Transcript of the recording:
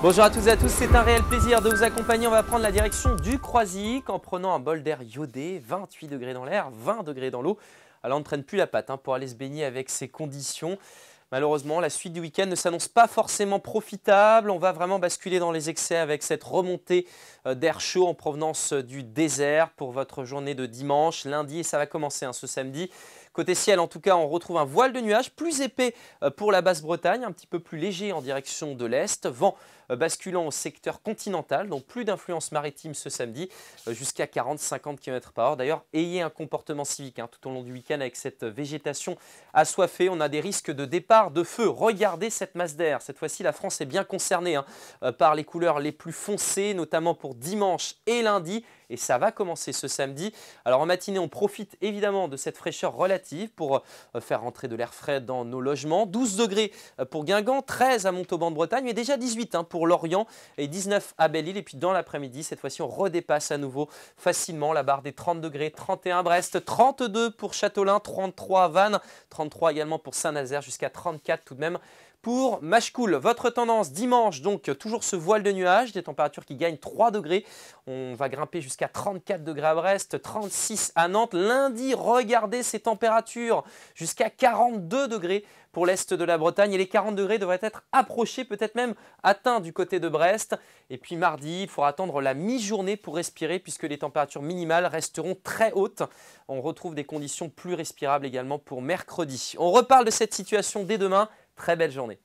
Bonjour à tous et à tous, c'est un réel plaisir de vous accompagner. On va prendre la direction du Croisic en prenant un bol d'air iodé, 28 degrés dans l'air, 20 degrés dans l'eau. Alors on ne traîne plus la patte hein, pour aller se baigner avec ces conditions. Malheureusement, la suite du week-end ne s'annonce pas forcément profitable. On va vraiment basculer dans les excès avec cette remontée euh, d'air chaud en provenance du désert pour votre journée de dimanche, lundi, et ça va commencer hein, ce samedi. Côté ciel, en tout cas, on retrouve un voile de nuages plus épais euh, pour la Basse-Bretagne, un petit peu plus léger en direction de l'Est. Vent euh, basculant au secteur continental, donc plus d'influence maritime ce samedi, euh, jusqu'à 40-50 km par heure. D'ailleurs, ayez un comportement civique hein, tout au long du week-end avec cette végétation assoiffée. On a des risques de départ de feu. Regardez cette masse d'air. Cette fois-ci, la France est bien concernée hein, par les couleurs les plus foncées, notamment pour dimanche et lundi. Et ça va commencer ce samedi. Alors en matinée, on profite évidemment de cette fraîcheur relative pour euh, faire rentrer de l'air frais dans nos logements. 12 degrés euh, pour Guingamp, 13 à Montauban de Bretagne, mais déjà 18 hein, pour Lorient et 19 à Belle-Île. Et puis dans l'après-midi, cette fois-ci, on redépasse à nouveau facilement la barre des 30 degrés, 31 Brest, 32 pour Châteaulin, 33 à Vannes, 33 également pour Saint-Nazaire, jusqu'à 34 tout de même pour Mashcool, Votre tendance dimanche, donc toujours ce voile de nuages, des températures qui gagnent 3 degrés. On va grimper jusqu'à 34 degrés à Brest, 36 à Nantes. Lundi, regardez ces températures, jusqu'à 42 degrés pour l'est de la Bretagne et les 40 degrés devraient être approchés, peut-être même atteints du côté de Brest. Et puis mardi, il faudra attendre la mi-journée pour respirer puisque les températures minimales resteront très hautes. On retrouve des conditions plus respirables également pour mercredi. On reparle de cette situation dès demain. Très belle journée.